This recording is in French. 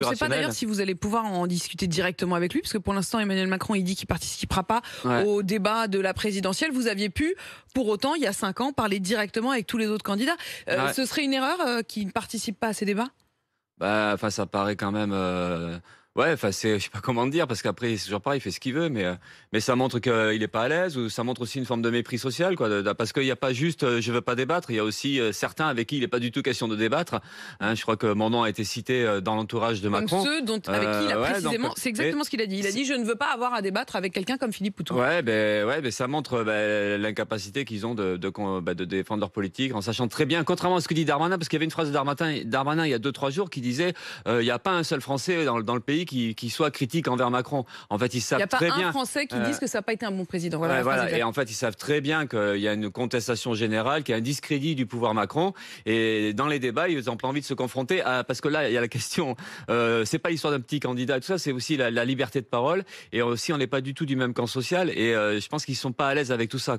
Je ne sais pas d'ailleurs si vous allez pouvoir en discuter directement avec lui, parce que pour l'instant Emmanuel Macron il dit qu'il ne participera pas au débat de la présidentielle. Vous aviez pu, pour autant, il y a cinq ans, parler directement avec tous les autres candidats. Euh, ce serait une erreur euh, qu'il ne participe pas à ces débats. Bah, ça paraît quand même. Euh, Ouais, enfin, c'est, je sais pas comment dire, parce qu'après, c'est toujours pareil, il fait ce qu'il veut, mais, euh, mais ça montre qu'il est pas à l'aise, ou ça montre aussi une forme de mépris social, quoi, parce qu'il n'y a pas juste je euh, je veux pas débattre, il y a aussi euh, certains avec qui il n'est pas du tout question de débattre. Hein. je crois que mon nom a été cité dans l'entourage de Macron. Donc ceux dont, avec qui il a précisément, c'est exactement ce qu'il a dit. Il a dit je ne veux pas avoir à débattre avec quelqu'un comme Philippe Poutou. Ouais, ben, ouais, ben, ça montre ben, l'incapacité qu'ils ont de, de, ben, de, défendre leur politique, en sachant très bien, contrairement à ce que dit Darmanin, parce qu'il y avait une phrase de Darmanin, il y a 2-3 jours qui disait il n'y a pas un seul Français dans, dans le pays qui, qui soient critiques envers Macron. En fait, ils savent très bien. Il n'y a pas un Français qui euh, dise que ça n'a pas été un bon président. Voilà. Et en fait, ils savent très bien qu'il y a une contestation générale, qu'il y a un discrédit du pouvoir Macron. Et dans les débats, ils n'ont pas envie de se confronter à parce que là, il y a la question. Euh, c'est pas l'histoire d'un petit candidat. Tout ça, c'est aussi la, liberté de parole. Et aussi, on n'est pas du tout du même camp social. Et euh, je pense qu'ils sont pas à l'aise avec tout ça.